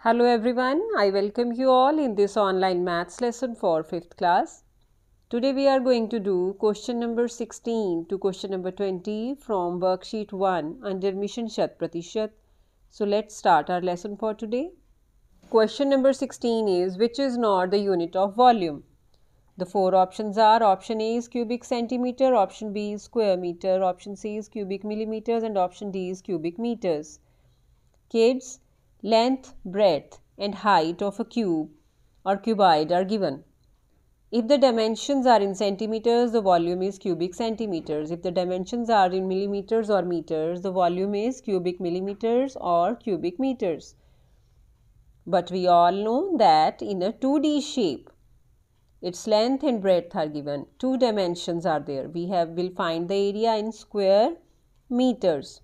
Hello everyone, I welcome you all in this online maths lesson for 5th class. Today we are going to do question number 16 to question number 20 from worksheet 1 under Mission Shat Pratishat. So let's start our lesson for today. Question number 16 is which is not the unit of volume? The four options are option A is cubic centimeter, option B is square meter, option C is cubic millimeters and option D is cubic meters. Kids, length, breadth, and height of a cube or cuboid are given. If the dimensions are in centimeters, the volume is cubic centimeters. If the dimensions are in millimeters or meters, the volume is cubic millimeters or cubic meters. But we all know that in a 2D shape, its length and breadth are given. Two dimensions are there. We have will find the area in square meters.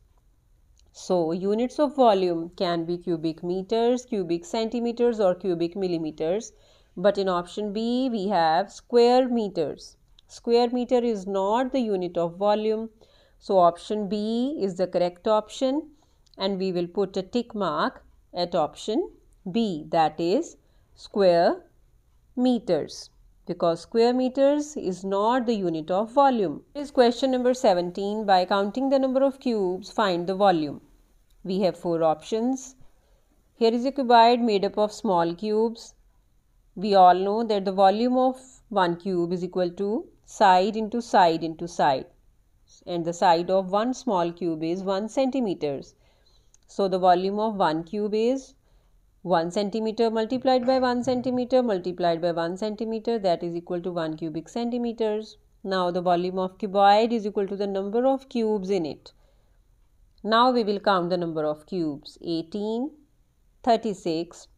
So, units of volume can be cubic meters, cubic centimeters or cubic millimeters. But in option B, we have square meters. Square meter is not the unit of volume. So, option B is the correct option and we will put a tick mark at option B that is square meters because square meters is not the unit of volume. It is question number 17. By counting the number of cubes, find the volume. We have four options. Here is a cuboid made up of small cubes. We all know that the volume of one cube is equal to side into side into side. And the side of one small cube is 1 centimeters. So the volume of one cube is 1 centimeter multiplied by 1 centimeter multiplied by 1 centimeter that is equal to 1 cubic centimeters. Now the volume of cuboid is equal to the number of cubes in it. Now we will count the number of cubes 18, 36,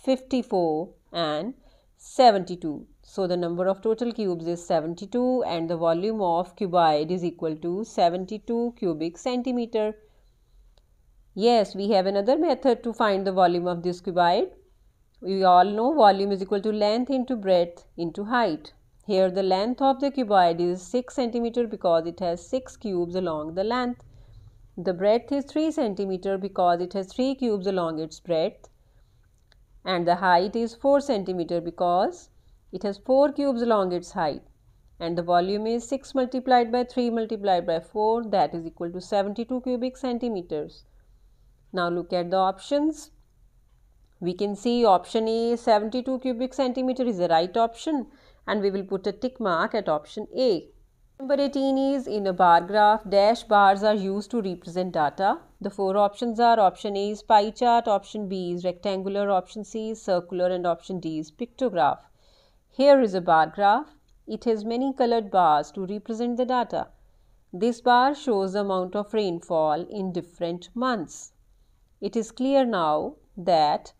54 and 72. So the number of total cubes is 72 and the volume of cuboid is equal to 72 cubic centimeter. Yes, we have another method to find the volume of this cuboid. We all know volume is equal to length into breadth into height. Here the length of the cuboid is 6 cm because it has 6 cubes along the length. The breadth is 3 cm because it has 3 cubes along its breadth. And the height is 4 cm because it has 4 cubes along its height. And the volume is 6 multiplied by 3 multiplied by 4 that is equal to 72 cubic centimeters. Now look at the options. We can see option A 72 cubic centimeter is the right option and we will put a tick mark at option A. Number 18 is in a bar graph, dash bars are used to represent data. The four options are option A is pie chart, option B is rectangular, option C is circular and option D is pictograph. Here is a bar graph. It has many colored bars to represent the data. This bar shows the amount of rainfall in different months. It is clear now that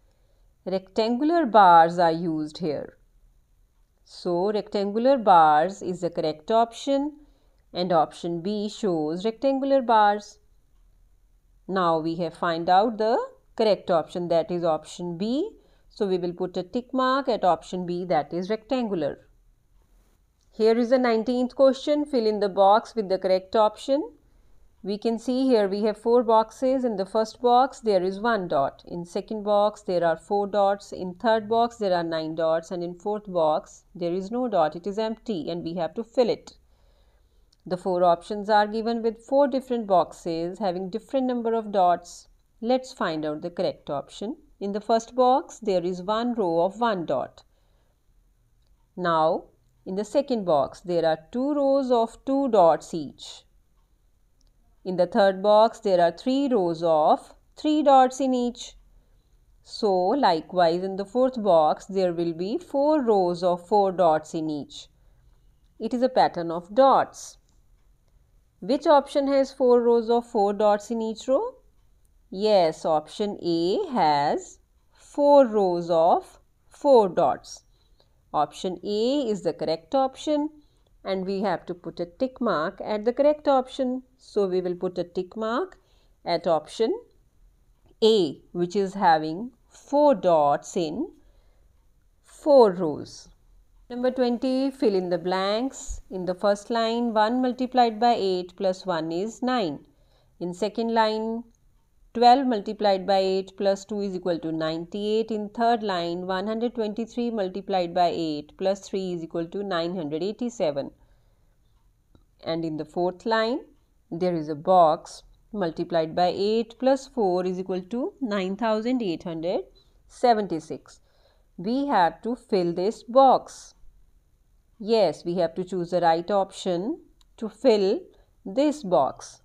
rectangular bars are used here. So, rectangular bars is the correct option and option B shows rectangular bars. Now, we have find out the correct option that is option B. So, we will put a tick mark at option B that is rectangular. Here is the 19th question. Fill in the box with the correct option. We can see here we have four boxes. In the first box, there is one dot. In second box, there are four dots. In third box, there are nine dots. And in fourth box, there is no dot. It is empty and we have to fill it. The four options are given with four different boxes having different number of dots. Let's find out the correct option. In the first box, there is one row of one dot. Now, in the second box, there are two rows of two dots each. In the third box, there are three rows of three dots in each. So, likewise in the fourth box, there will be four rows of four dots in each. It is a pattern of dots. Which option has four rows of four dots in each row? Yes, option A has four rows of four dots. Option A is the correct option and we have to put a tick mark at the correct option. So we will put a tick mark at option A which is having 4 dots in 4 rows. Number 20 fill in the blanks. In the first line 1 multiplied by 8 plus 1 is 9. In second line 12 multiplied by 8 plus 2 is equal to 98. In third line, 123 multiplied by 8 plus 3 is equal to 987. And in the fourth line, there is a box multiplied by 8 plus 4 is equal to 9876. We have to fill this box. Yes, we have to choose the right option to fill this box.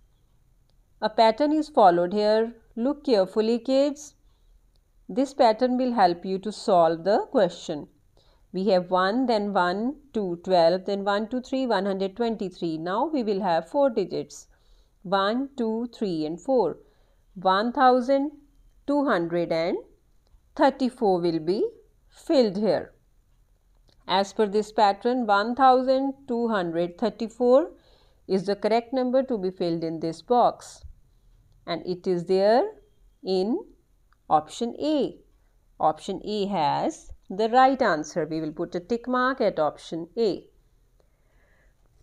A pattern is followed here. Look carefully kids. This pattern will help you to solve the question. We have 1, then 1, 2, 12, then 1, 2, 3, 123. Now we will have 4 digits. 1, 2, 3 and 4. 1234 will be filled here. As per this pattern, 1234 is the correct number to be filled in this box and it is there in option A. Option A has the right answer. We will put a tick mark at option A.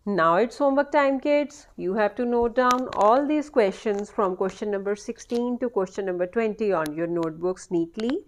Now it's homework time kids. You have to note down all these questions from question number 16 to question number 20 on your notebooks neatly